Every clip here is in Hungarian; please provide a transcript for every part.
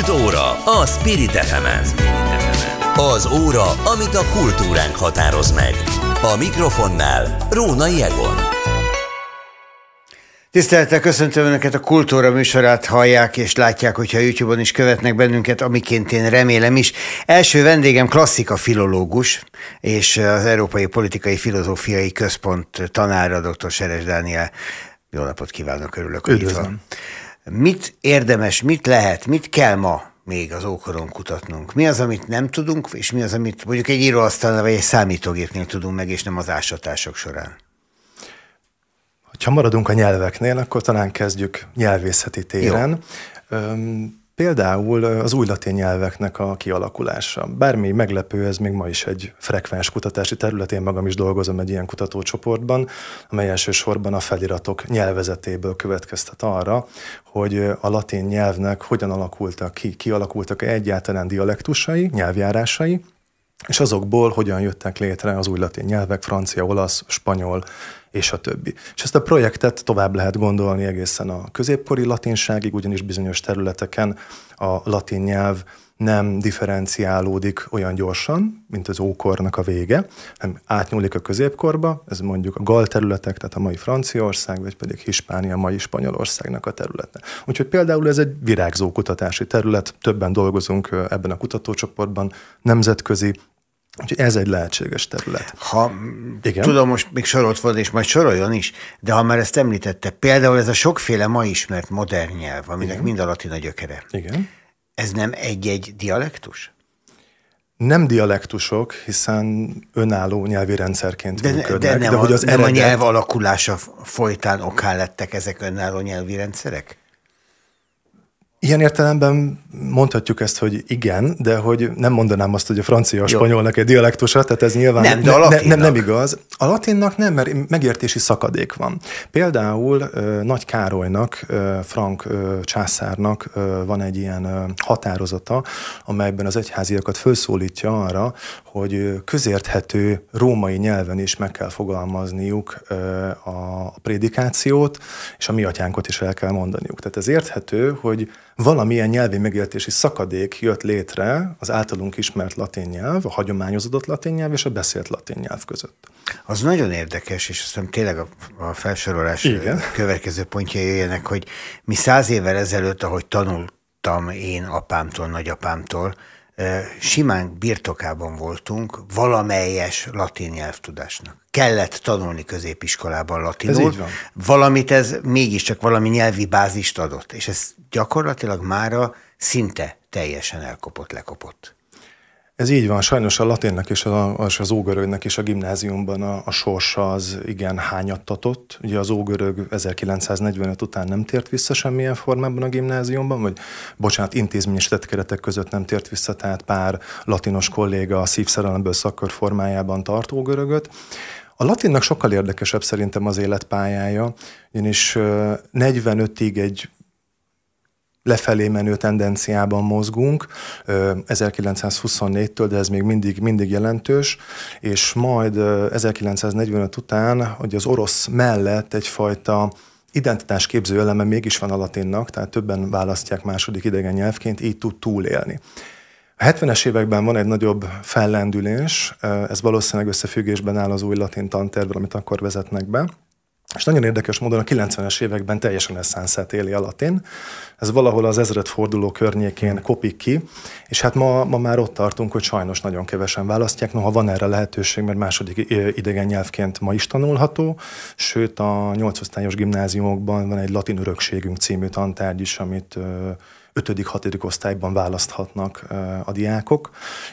Kult óra a Spirit fm Az óra, amit a kultúránk határoz meg. A mikrofonnál Róna Jegon. Tisztelettel köszöntöm Önöket a Kultúra műsorát hallják és látják, hogyha YouTube-on is követnek bennünket, amiként én remélem is. Első vendégem klasszika filológus és az Európai Politikai Filozófiai Központ tanára, dr. Seres Dániel. Jó napot kívánok, örülök, hogy itt van mit érdemes, mit lehet, mit kell ma még az ókoron kutatnunk? Mi az, amit nem tudunk, és mi az, amit mondjuk egy íróasztalnál vagy egy számítógépnél tudunk meg, és nem az ásatások során? Ha maradunk a nyelveknél, akkor talán kezdjük nyelvészeti téren. Jó. Például az új latin nyelveknek a kialakulása. Bármi meglepő, ez még ma is egy frekvens kutatási terület. Én magam is dolgozom egy ilyen kutatócsoportban, amely elsősorban a feliratok nyelvezetéből következtet arra, hogy a latin nyelvnek hogyan alakultak ki, kialakultak -e egyáltalán dialektusai, nyelvjárásai, és azokból hogyan jöttek létre az új latin nyelvek, francia, olasz, spanyol és a többi. És ezt a projektet tovább lehet gondolni egészen a középkori latinságig, ugyanis bizonyos területeken a latin nyelv nem differenciálódik olyan gyorsan, mint az ókornak a vége, hanem átnyúlik a középkorba, ez mondjuk a gal területek, tehát a mai Franciaország, vagy pedig Hispánia, a mai Spanyolországnak a területe. Úgyhogy például ez egy virágzó kutatási terület, többen dolgozunk ebben a kutatócsoportban, nemzetközi, Úgyhogy ez egy lehetséges terület. Ha Igen? tudom, most még sorolt volt, és majd soroljon is, de ha már ezt említette, például ez a sokféle ma ismert modern nyelv, aminek Igen? mind a latina gyökere. Igen ez nem egy-egy dialektus? Nem dialektusok, hiszen önálló nyelvi rendszerként de, működnek. De, nem, de hogy az nem eredet... a nyelv alakulása folytán okán lettek ezek önálló nyelvi rendszerek? Ilyen értelemben mondhatjuk ezt, hogy igen, de hogy nem mondanám azt, hogy a francia a spanyolnak egy dialektusa, tehát ez nyilván nem, de a ne, nem, nem igaz. A latinnak nem, mert megértési szakadék van. Például Nagy Károlynak, Frank császárnak van egy ilyen határozata, amelyben az egyháziakat felszólítja arra, hogy közérthető római nyelven is meg kell fogalmazniuk a prédikációt, és a mi atyánkot is el kell mondaniuk. Tehát ez érthető, hogy valamilyen nyelvi megértési szakadék jött létre az általunk ismert latin nyelv, a hagyományozott latin nyelv és a beszélt latin nyelv között. Az nagyon érdekes, és hiszem tényleg a, a felsorolás Igen. következő pontja jöjjenek, hogy mi száz évvel ezelőtt, ahogy tanultam én apámtól, nagyapámtól, simán birtokában voltunk valamelyes latin nyelvtudásnak. Kellett tanulni középiskolában latinul. Ez Valamit ez mégiscsak valami nyelvi bázist adott, és ez gyakorlatilag mára szinte teljesen elkopott, lekopott. Ez így van, sajnos a latinnek és, a, és az ógörögnek is a gimnáziumban a, a sorsa az igen hányattatott. Ugye az ógörög 1945 után nem tért vissza semmilyen formában a gimnáziumban, vagy bocsánat, intézményes keretek között nem tért vissza, tehát pár latinos kolléga a szívszerelemből szakkör formájában tart ógörögöt. A latinnak sokkal érdekesebb szerintem az életpályája, ugyanis 45-ig egy lefelé menő tendenciában mozgunk 1924-től, de ez még mindig, mindig jelentős, és majd 1945 után, hogy az orosz mellett egyfajta identitásképző eleme mégis van a latinnak, tehát többen választják második idegen nyelvként, így tud túlélni. A 70-es években van egy nagyobb fellendülés, ez valószínűleg összefüggésben áll az új latin tantervvel, amit akkor vezetnek be, és nagyon érdekes módon a 90-es években teljesen eszánszát éli a latin. Ez valahol az ezredforduló környékén kopik ki, és hát ma, ma már ott tartunk, hogy sajnos nagyon kevesen választják, noha van erre lehetőség, mert második idegen nyelvként ma is tanulható, sőt a 8 osztályos gimnáziumokban van egy latin örökségünk című tantárgy is, amit 5.-6. osztályban választhatnak a diákok,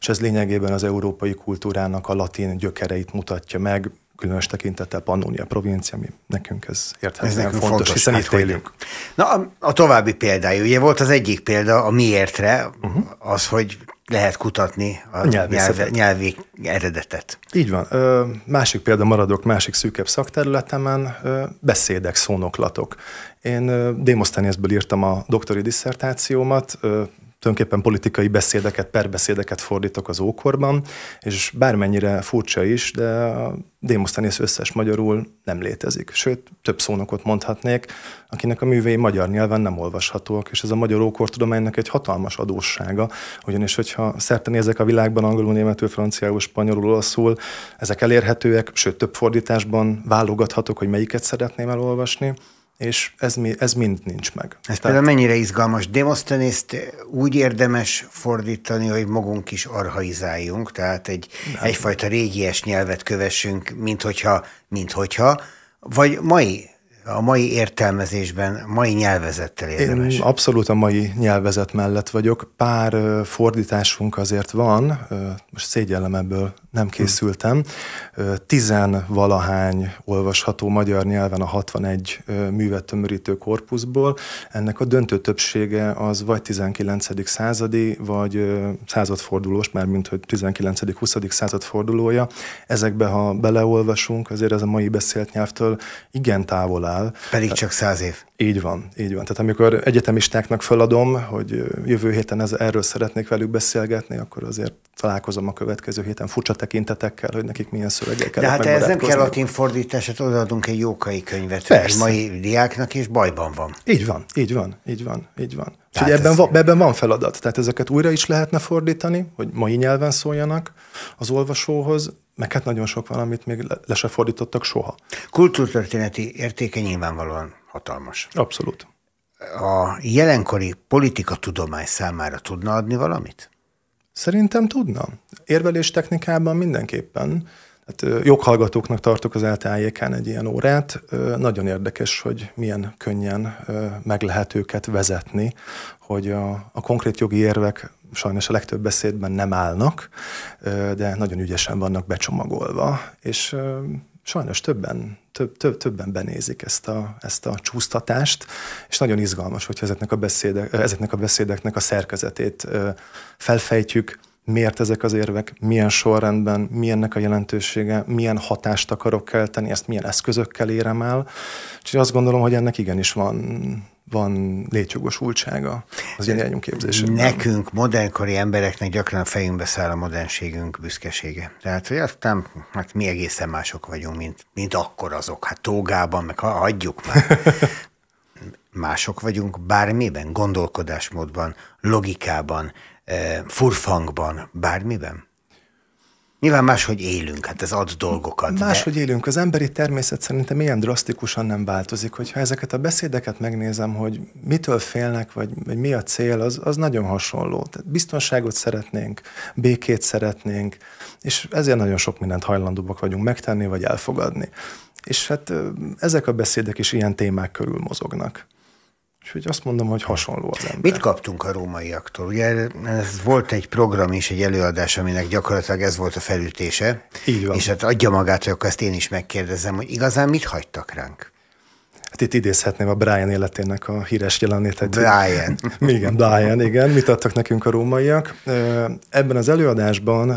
és ez lényegében az európai kultúrának a latin gyökereit mutatja meg, különös tekintettel Pannonia provincia, ami nekünk ez ez fontos, fontos, hiszen hát itt hogy élünk. Na, a, a további példája, ugye volt az egyik példa a miértre, uh-huh. az, hogy lehet kutatni a nyelv, nyelvi eredetet. Így van. Ö, másik példa maradok másik szűkebb szakterületemen, ö, beszédek, szónoklatok. Én Démosztenészből írtam a doktori diszertációmat, ö, tulajdonképpen politikai beszédeket, perbeszédeket fordítok az ókorban, és bármennyire furcsa is, de a Démosztenész összes magyarul nem létezik. Sőt, több szónokot mondhatnék, akinek a művei magyar nyelven nem olvashatóak, és ez a magyar ókortudománynak egy hatalmas adóssága, ugyanis hogyha szerte nézek a világban angolul, németül, franciául, spanyolul, olaszul, ezek elérhetőek, sőt több fordításban válogathatok, hogy melyiket szeretném elolvasni, és ez, ez mind nincs meg. Ez Tehát... mennyire izgalmas. Demosztenészt úgy érdemes fordítani, hogy magunk is arhaizáljunk, tehát egy, Nem. egyfajta régies nyelvet kövessünk, mint hogyha, mint hogyha, vagy mai a mai értelmezésben, mai nyelvezettel érdemes? Én abszolút a mai nyelvezet mellett vagyok. Pár fordításunk azért van, most szégyellem ebből nem készültem. Tizenvalahány olvasható magyar nyelven a 61 művet tömörítő korpuszból. Ennek a döntő többsége az vagy 19. századi, vagy századfordulós, már mint hogy 19.-20. századfordulója. Ezekbe, ha beleolvasunk, azért ez a mai beszélt nyelvtől igen távol áll. Pedig csak száz év. Így van, így van. Tehát amikor egyetemistáknak feladom, hogy jövő héten ez, erről szeretnék velük beszélgetni, akkor azért találkozom a következő héten furcsa tekintetekkel, hogy nekik milyen szövegek kell De hát ez nem kell latin fordítását, odaadunk egy jókai könyvet Persze. a mai diáknak, és bajban van. Így van, így van, így van, így van. Tehát Úgyhogy ebben, van, ebben van feladat. Tehát ezeket újra is lehetne fordítani, hogy mai nyelven szóljanak az olvasóhoz, meg hát nagyon sok van, amit még le, le se fordítottak soha. Kultúrtörténeti értéke nyilvánvalóan hatalmas. Abszolút. A jelenkori politika tudomány számára tudna adni valamit? Szerintem tudna. Érvelés technikában mindenképpen. Hát, joghallgatóknak tartok az ltajk e egy ilyen órát. Nagyon érdekes, hogy milyen könnyen meg lehet őket vezetni, hogy a, a konkrét jogi érvek sajnos a legtöbb beszédben nem állnak, de nagyon ügyesen vannak becsomagolva, és sajnos többen, több, több, többen benézik ezt a, ezt a csúsztatást, és nagyon izgalmas, hogyha ezeknek a, beszédek, ezeknek a beszédeknek a szerkezetét felfejtjük, miért ezek az érvek, milyen sorrendben, milyennek a jelentősége, milyen hatást akarok kelteni, ezt milyen eszközökkel érem el. Úgyhogy azt gondolom, hogy ennek igenis van van létjogosultsága az ilyen képzésében. Nekünk, modernkori embereknek gyakran a fejünkbe száll a modernségünk büszkesége. Tehát, hogy aztán, hát mi egészen mások vagyunk, mint, mint akkor azok. Hát tógában, meg ha adjuk már. mások vagyunk bármiben, gondolkodásmódban, logikában, E, furfangban, bármiben? Nyilván máshogy élünk, hát ez ad dolgokat. Máshogy de... élünk. Az emberi természet szerintem ilyen drasztikusan nem változik, hogyha ezeket a beszédeket megnézem, hogy mitől félnek, vagy, vagy mi a cél, az, az nagyon hasonló. Tehát biztonságot szeretnénk, békét szeretnénk, és ezért nagyon sok mindent hajlandóbbak vagyunk megtenni, vagy elfogadni. És hát ezek a beszédek is ilyen témák körül mozognak. Úgyhogy azt mondom, hogy hasonló az ember. Mit kaptunk a rómaiaktól? Ugye ez volt egy program és egy előadás, aminek gyakorlatilag ez volt a felütése. Így van. És hát adja magát, hogy akkor ezt én is megkérdezem, hogy igazán mit hagytak ránk? Hát itt idézhetném a Brian életének a híres jelenlétet. Brian. igen, Brian, igen, mit adtak nekünk a rómaiak. Ebben az előadásban,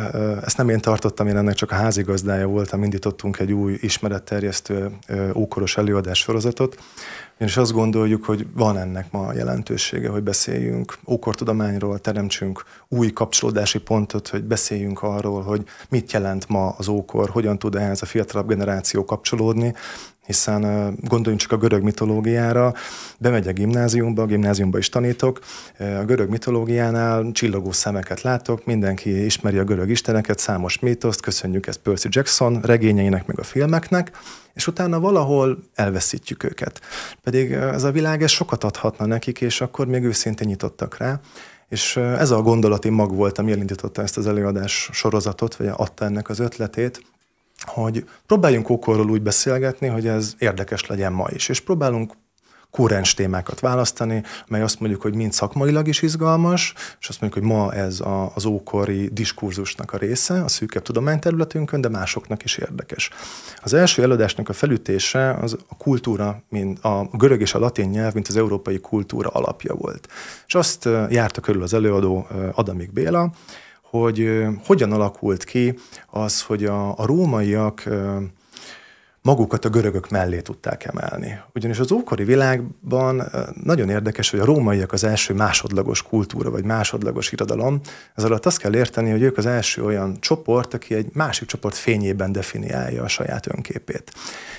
ezt nem én tartottam, én ennek csak a házigazdája voltam, indítottunk egy új ismeretterjesztő ókoros előadás sorozatot, és azt gondoljuk, hogy van ennek ma jelentősége, hogy beszéljünk ókortudományról, teremtsünk új kapcsolódási pontot, hogy beszéljünk arról, hogy mit jelent ma az ókor, hogyan tud ehhez a fiatalabb generáció kapcsolódni, hiszen gondoljunk csak a görög mitológiára, bemegy a gimnáziumba, a gimnáziumba is tanítok, a görög mitológiánál csillogó szemeket látok, mindenki ismeri a görög isteneket, számos mítoszt, köszönjük ezt Percy Jackson regényeinek, meg a filmeknek, és utána valahol elveszítjük őket. Pedig ez a világ ez sokat adhatna nekik, és akkor még őszintén nyitottak rá. És ez a gondolati mag volt, ami elindította ezt az előadás sorozatot, vagy adta ennek az ötletét, hogy próbáljunk okorról úgy beszélgetni, hogy ez érdekes legyen ma is, és próbálunk kurrens témákat választani, mely azt mondjuk, hogy mind szakmailag is izgalmas, és azt mondjuk, hogy ma ez a, az ókori diskurzusnak a része, a szűkebb tudományterületünkön, de másoknak is érdekes. Az első előadásnak a felütése az a kultúra, mint a görög és a latin nyelv, mint az európai kultúra alapja volt. És azt eh, járta körül az előadó eh, Adamik Béla, hogy hogyan alakult ki az, hogy a, a rómaiak magukat a görögök mellé tudták emelni. Ugyanis az ókori világban nagyon érdekes, hogy a rómaiak az első másodlagos kultúra, vagy másodlagos irodalom. Ez alatt azt kell érteni, hogy ők az első olyan csoport, aki egy másik csoport fényében definiálja a saját önképét.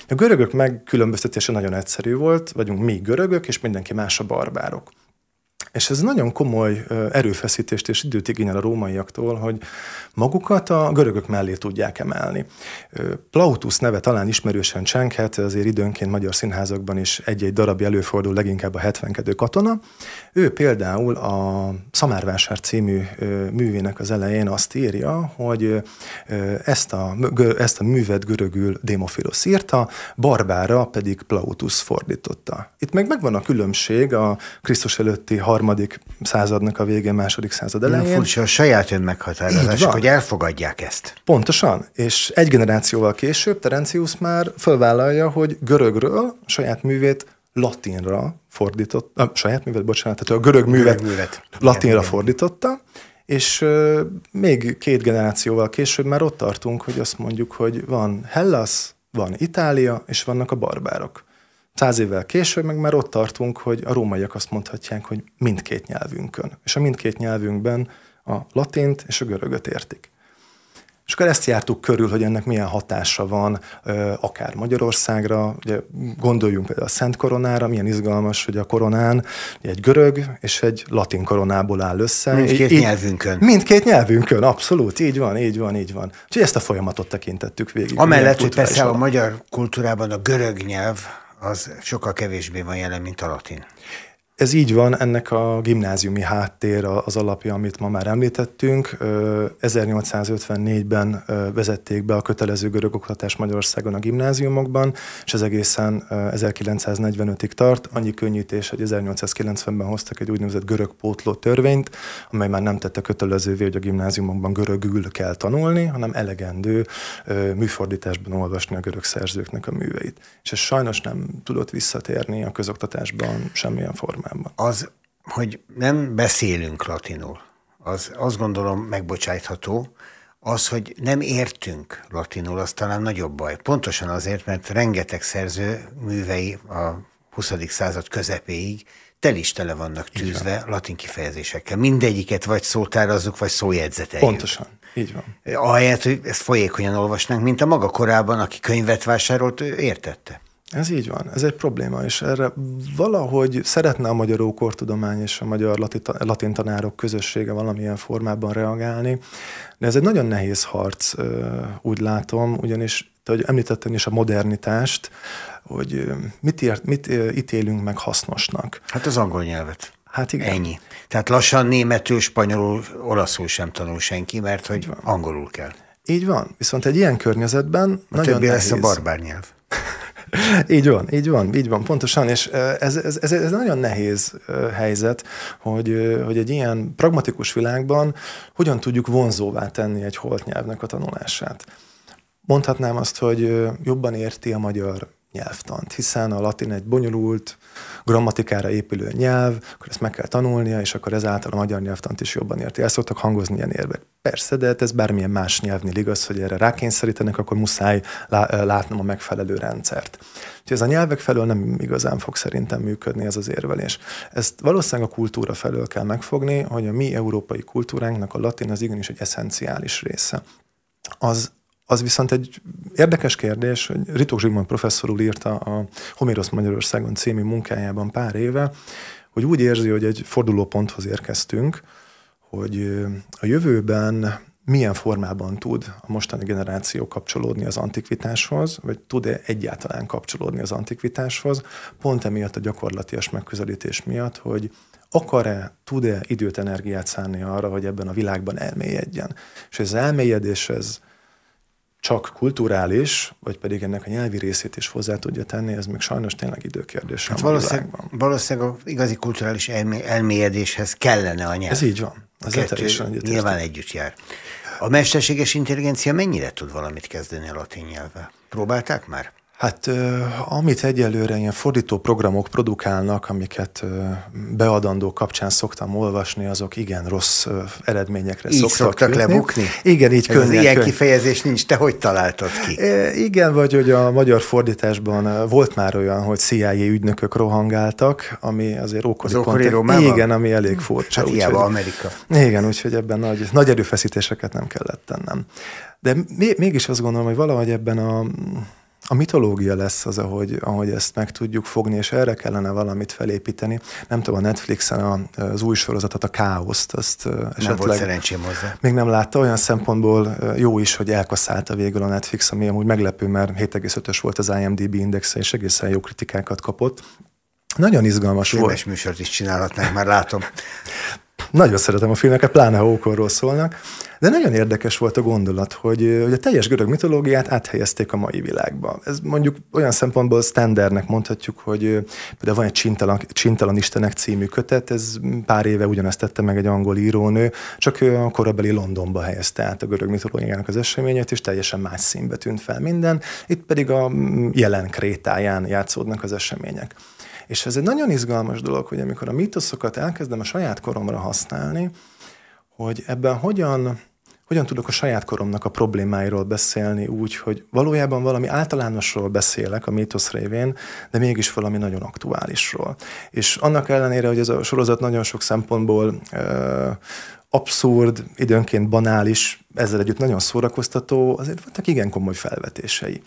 A görögök megkülönböztetése nagyon egyszerű volt, vagyunk mi görögök, és mindenki más a barbárok. És ez nagyon komoly erőfeszítést és időt igényel a rómaiaktól, hogy magukat a görögök mellé tudják emelni. Plautus neve talán ismerősen csenghet, azért időnként magyar színházakban is egy-egy darabja előfordul, leginkább a 70 katona. Ő például a Szamárvásár című művének az elején azt írja, hogy ezt a, ezt a művet görögül Démofilosz írta, barbára pedig Plautus fordította. Itt meg megvan a különbség a Krisztus előtti harmadik századnak a végén, második század elején. Nem furcsa a saját önmeghatározás, hogy elfogadják ezt. Pontosan, és egy generációval később Terencius már fölvállalja, hogy görögről saját művét latinra fordított, a saját művet, bocsánat, tehát a görög művet, görög művet. latinra fordította, és még két generációval később már ott tartunk, hogy azt mondjuk, hogy van Hellas, van Itália, és vannak a barbárok. Száz évvel később meg már ott tartunk, hogy a rómaiak azt mondhatják, hogy mindkét nyelvünkön. És a mindkét nyelvünkben a latint és a görögöt értik. És akkor ezt jártuk körül, hogy ennek milyen hatása van akár Magyarországra, ugye gondoljunk például a Szent Koronára, milyen izgalmas, hogy a koronán egy görög és egy latin koronából áll össze. Mindkét így, nyelvünkön. Mindkét nyelvünkön, abszolút, így van, így van, így van. Úgyhogy ezt a folyamatot tekintettük végig. Amellett, hogy persze a magyar kultúrában a görög nyelv az sokkal kevésbé van jelen, mint a latin. Ez így van, ennek a gimnáziumi háttér az alapja, amit ma már említettünk. 1854-ben vezették be a kötelező görög oktatás Magyarországon a gimnáziumokban, és ez egészen 1945-ig tart. Annyi könnyítés, hogy 1890-ben hoztak egy úgynevezett görög pótló törvényt, amely már nem tette kötelezővé, hogy a gimnáziumokban görögül kell tanulni, hanem elegendő műfordításban olvasni a görög szerzőknek a műveit. És ez sajnos nem tudott visszatérni a közoktatásban semmilyen formában az, hogy nem beszélünk latinul, az azt gondolom megbocsátható. az, hogy nem értünk latinul, az talán nagyobb baj. Pontosan azért, mert rengeteg szerző művei a 20. század közepéig tel is tele vannak tűzve van. latin kifejezésekkel. Mindegyiket vagy szótárazzuk, vagy szójegyzeteljük. Pontosan, így van. Ahelyett, hogy ezt folyékonyan olvasnánk, mint a maga korában, aki könyvet vásárolt, ő értette. Ez így van, ez egy probléma, és erre valahogy szeretne a magyar ókortudomány és a magyar latin tanárok közössége valamilyen formában reagálni, de ez egy nagyon nehéz harc, úgy látom, ugyanis, hogy említettem is a modernitást, hogy mit, ért, mit ítélünk meg hasznosnak. Hát az angol nyelvet. Hát igen. Ennyi. Tehát lassan németül, spanyolul, olaszul sem tanul senki, mert hogy angolul kell. Így van. Viszont egy ilyen környezetben a nagyon nehéz. nehéz. lesz a barbár nyelv. így van, így van, így van, pontosan, és ez, ez, ez, ez nagyon nehéz helyzet, hogy, hogy egy ilyen pragmatikus világban hogyan tudjuk vonzóvá tenni egy holt nyelvnek a tanulását. Mondhatnám azt, hogy jobban érti a magyar nyelvtant, hiszen a latin egy bonyolult, grammatikára épülő nyelv, akkor ezt meg kell tanulnia, és akkor ezáltal a magyar nyelvtant is jobban érti. El szoktak hangozni ilyen érvek. Persze, de hát ez bármilyen más nyelvnél igaz, hogy erre rákényszerítenek, akkor muszáj látnom a megfelelő rendszert. Úgyhogy ez a nyelvek felől nem igazán fog szerintem működni ez az érvelés. Ezt valószínűleg a kultúra felől kell megfogni, hogy a mi európai kultúránknak a latin az igenis egy eszenciális része. Az az viszont egy érdekes kérdés, hogy Ritók Zsigmond professzor úr írta a Homérosz Magyarországon című munkájában pár éve, hogy úgy érzi, hogy egy fordulóponthoz érkeztünk, hogy a jövőben milyen formában tud a mostani generáció kapcsolódni az antikvitáshoz, vagy tud-e egyáltalán kapcsolódni az antikvitáshoz, pont emiatt a gyakorlatias megközelítés miatt, hogy akar-e, tud-e időt, energiát szánni arra, hogy ebben a világban elmélyedjen. És ez elmélyedés, ez csak kulturális, vagy pedig ennek a nyelvi részét is hozzá tudja tenni, ez még sajnos tényleg időkérdés. Hát valószínűleg, valószínűleg az igazi kulturális elmé- elmélyedéshez kellene a nyelv. Ez így van. Az Kettő nyilván együtt jár. A mesterséges intelligencia mennyire tud valamit kezdeni a latin nyelvvel? Próbálták már? Hát amit egyelőre ilyen fordító programok produkálnak, amiket beadandó kapcsán szoktam olvasni, azok igen rossz eredményekre így szoktak, szoktak lebukni? Igen, így Ez könnyen. ilyen könnyen. kifejezés nincs, te hogy találtad ki? Igen, vagy hogy a magyar fordításban volt már olyan, hogy CIA ügynökök rohangáltak, ami azért ókori, az ókori Igen, ami elég hát furcsa. Hát hogy, Amerika. Igen, úgyhogy ebben nagy, nagy erőfeszítéseket nem kellett tennem. De mégis azt gondolom, hogy valahogy ebben a a mitológia lesz az, ahogy, ahogy ezt meg tudjuk fogni, és erre kellene valamit felépíteni. Nem tudom, a Netflixen az új sorozatot, a Káoszt, azt nem esetleg... Nem volt szerencsém hozzá. Még nem látta, olyan szempontból jó is, hogy elkaszálta végül a Netflix, ami amúgy meglepő, mert 7,5-ös volt az IMDB indexe, és egészen jó kritikákat kapott. Nagyon izgalmas Filmes volt. műsort is csinálhatnánk, már látom. Nagyon szeretem a filmeket, pláne ha ókorról szólnak, de nagyon érdekes volt a gondolat, hogy, hogy a teljes görög mitológiát áthelyezték a mai világba. Ez mondjuk olyan szempontból standardnek mondhatjuk, hogy például van egy Csintalan, Csintalan Istenek című kötet, ez pár éve ugyanezt tette meg egy angol írónő, csak ő a korabeli Londonba helyezte át a görög mitológiának az eseményeit, és teljesen más színbe tűnt fel minden. Itt pedig a jelen Krétáján játszódnak az események. És ez egy nagyon izgalmas dolog, hogy amikor a mítoszokat elkezdem a saját koromra használni, hogy ebben hogyan, hogyan tudok a saját koromnak a problémáiról beszélni úgy, hogy valójában valami általánosról beszélek a mítosz révén, de mégis valami nagyon aktuálisról. És annak ellenére, hogy ez a sorozat nagyon sok szempontból ö, abszurd, időnként banális, ezzel együtt nagyon szórakoztató, azért voltak igen komoly felvetései.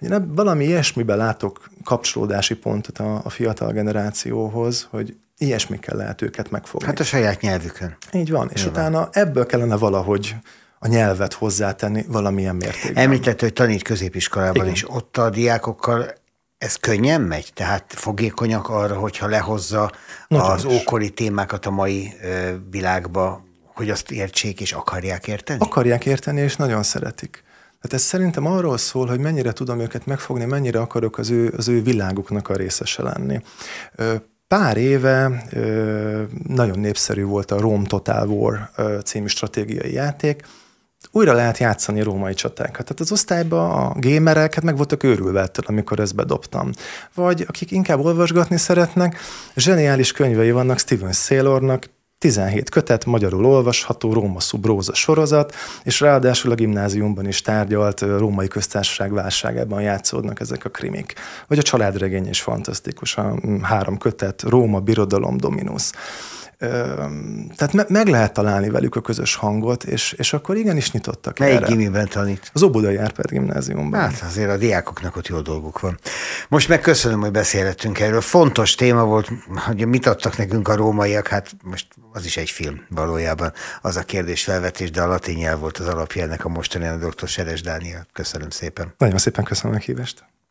Ugye valami ilyesmiben látok kapcsolódási pontot a, a fiatal generációhoz, hogy ilyesmikkel lehet őket megfogni. Hát a saját nyelvükön. Így van, és utána ebből kellene valahogy a nyelvet hozzátenni valamilyen mértékben. Említett, hogy tanít középiskolában, is, ott a diákokkal ez könnyen megy? Tehát fogékonyak arra, hogyha lehozza Nagyon az is. ókori témákat a mai világba, hogy azt értsék és akarják érteni? Akarják érteni, és nagyon szeretik. Hát ez szerintem arról szól, hogy mennyire tudom őket megfogni, mennyire akarok az ő, az ő világuknak a részese lenni. Pár éve nagyon népszerű volt a Rome Total War című stratégiai játék, újra lehet játszani római csatákat. Tehát az osztályban a gémerek hát meg voltak őrülve ettől, amikor ezt bedobtam. Vagy akik inkább olvasgatni szeretnek, zseniális könyvei vannak Steven Saylornak, 17 kötet, magyarul olvasható Róma szubróza sorozat, és ráadásul a gimnáziumban is tárgyalt római köztársaság válságában játszódnak ezek a krimik. Vagy a családregény is fantasztikus, a három kötet Róma, Birodalom, Dominus tehát me- meg lehet találni velük a közös hangot, és, és akkor igenis nyitottak Melyik erre. gimiben tanít? Az obudai Árpád gimnáziumban. Hát azért a diákoknak ott jó dolguk van. Most megköszönöm, hogy beszélhettünk erről. Fontos téma volt, hogy mit adtak nekünk a rómaiak, hát most az is egy film valójában, az a kérdés felvetés, de a latin nyelv volt az alapja ennek a mostani a dr. Seres Dániel. Köszönöm szépen. Nagyon szépen köszönöm a hívást.